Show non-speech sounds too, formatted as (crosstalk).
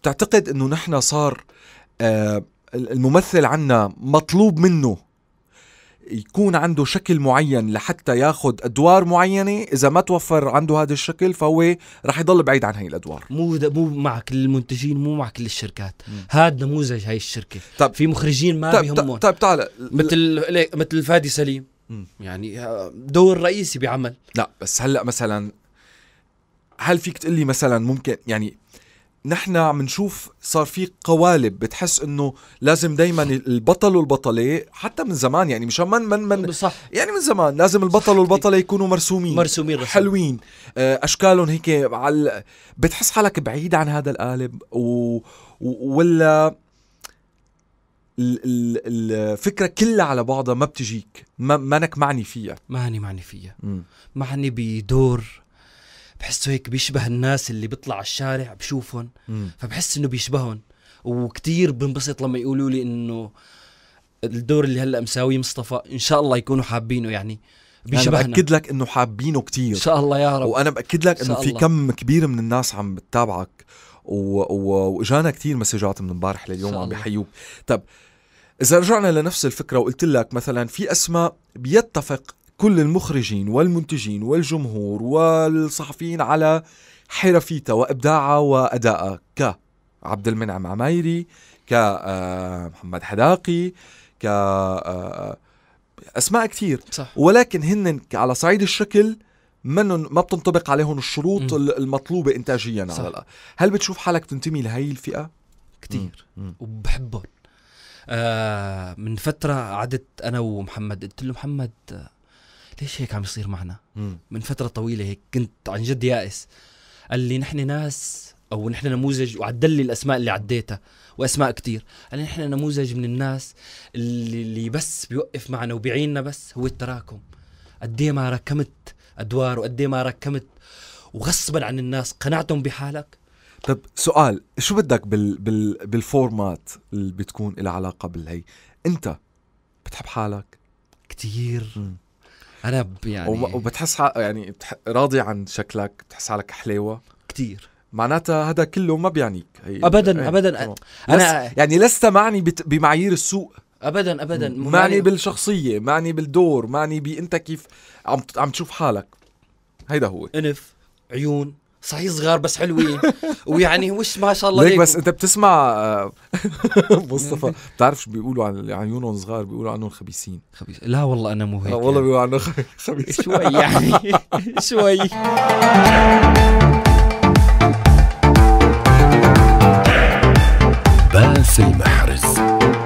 بتعتقد انه نحن صار آه، الممثل عنا مطلوب منه يكون عنده شكل معين لحتى ياخذ ادوار معينه اذا ما توفر عنده هذا الشكل فهو رح يضل بعيد عن هي الادوار مو مو مع كل المنتجين مو مع كل الشركات هذا نموذج هاي الشركه طب في مخرجين ما طب بيهمون طب, طب تعال مثل مثل فادي سليم مم. يعني آه، دور رئيسي بعمل لا بس هلا مثلا هل فيك تقول لي مثلا ممكن يعني نحن عم نشوف صار في قوالب بتحس انه لازم دائما البطل والبطله حتى من زمان يعني مشان من من من صح يعني من زمان لازم البطل والبطله يكونوا مرسومين مرسومين رسم. حلوين آه، اشكالهم هيك على بتحس حالك بعيد عن هذا القالب و... ولا الفكره كلها على بعضها ما بتجيك ما مانك معني فيها ماني معني فيها معني بدور بحسه هيك بيشبه الناس اللي بيطلع على الشارع بشوفهم فبحس انه بيشبههم وكتير بنبسط لما يقولوا لي انه الدور اللي هلا مساويه مصطفى ان شاء الله يكونوا حابينه يعني, يعني بيشبهنا انا باكد لك انه حابينه كتير ان شاء الله يا رب وانا باكد لك انه في كم كبير من الناس عم بتتابعك واجانا و... كتير مسجات من امبارح لليوم عم بيحيوك طب اذا رجعنا لنفس الفكره وقلت لك مثلا في اسماء بيتفق كل المخرجين والمنتجين والجمهور والصحفيين على حرفيتها وابداعها وادائه ك عبد المنعم عمايري ك آه، محمد حداقي ك آه، آه، اسماء كثير صح. ولكن هن على صعيد الشكل منن ما بتنطبق عليهم الشروط م. المطلوبه انتاجيا صح. على الأقل. هل بتشوف حالك تنتمي لهي الفئه كثير وبحبهم آه من فتره قعدت انا ومحمد قلت له محمد ليش هيك عم يصير معنا مم. من فتره طويله هيك كنت عن جد يائس قال لي نحن ناس او نحن نموذج وعدل لي الاسماء اللي عديتها واسماء كتير قال لي نحن نموذج من الناس اللي, اللي بس بيوقف معنا وبيعيننا بس هو التراكم قد إيه ما ركمت ادوار وقد إيه ما ركمت وغصبا عن الناس قنعتهم بحالك طب سؤال شو بدك بال بال بالفورمات اللي بتكون لها علاقه بالهي انت بتحب حالك كتير انا يعني وبتحس يعني راضي عن شكلك بتحس حالك حليوه كثير معناتها هذا كله ما بيعنيك هي ابدا هي إيه، ابدا انا يعني لست معني بمعايير السوق ابدا ابدا معني, معني بالشخصيه معني بالدور معني بانت كيف عم عم تشوف حالك هيدا هو انف عيون صحيح صغار بس حلوين ويعني وش ما شاء الله ليك بس انت بتسمع آه، (laughs) مصطفى بتعرف شو بيقولوا عن عيونهم صغار بيقولوا عنهم خبيثين خبيث لا والله انا مو هيك والله يعني. بيقولوا عنهم (laughs) خبيث شوي يعني (laughs) شوي باسل محرز